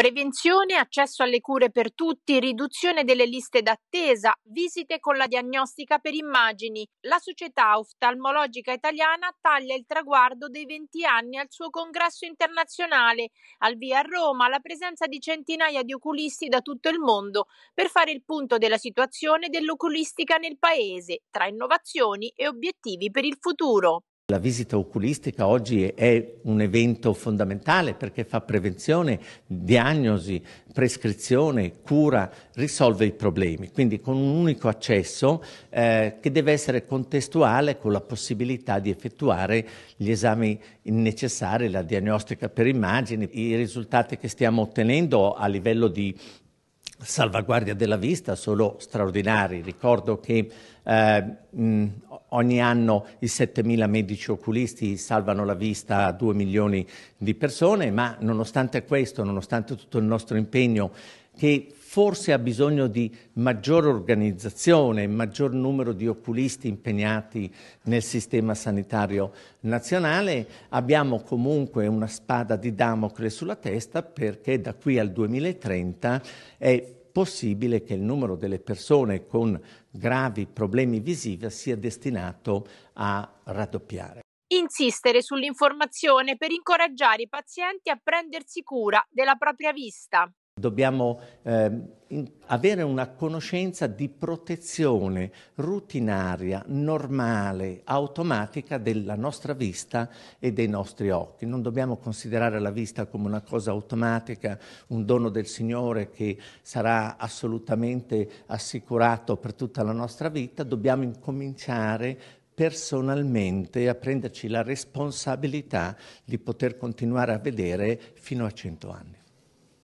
Prevenzione, accesso alle cure per tutti, riduzione delle liste d'attesa, visite con la diagnostica per immagini. La Società Oftalmologica Italiana taglia il traguardo dei 20 anni al suo congresso internazionale. Al via a Roma la presenza di centinaia di oculisti da tutto il mondo per fare il punto della situazione dell'oculistica nel paese, tra innovazioni e obiettivi per il futuro. La visita oculistica oggi è un evento fondamentale perché fa prevenzione, diagnosi, prescrizione, cura, risolve i problemi, quindi con un unico accesso eh, che deve essere contestuale con la possibilità di effettuare gli esami necessari, la diagnostica per immagini, i risultati che stiamo ottenendo a livello di salvaguardia della vista sono straordinari. Ricordo che eh, mh, ogni anno i 7.000 medici oculisti salvano la vista a 2 milioni di persone, ma nonostante questo, nonostante tutto il nostro impegno, che forse ha bisogno di maggiore organizzazione, maggior numero di oculisti impegnati nel sistema sanitario nazionale, abbiamo comunque una spada di Damocle sulla testa perché da qui al 2030 è possibile che il numero delle persone con gravi problemi visivi sia destinato a raddoppiare. Insistere sull'informazione per incoraggiare i pazienti a prendersi cura della propria vista. Dobbiamo eh, avere una conoscenza di protezione rutinaria, normale, automatica della nostra vista e dei nostri occhi. Non dobbiamo considerare la vista come una cosa automatica, un dono del Signore che sarà assolutamente assicurato per tutta la nostra vita, dobbiamo incominciare personalmente a prenderci la responsabilità di poter continuare a vedere fino a 100 anni.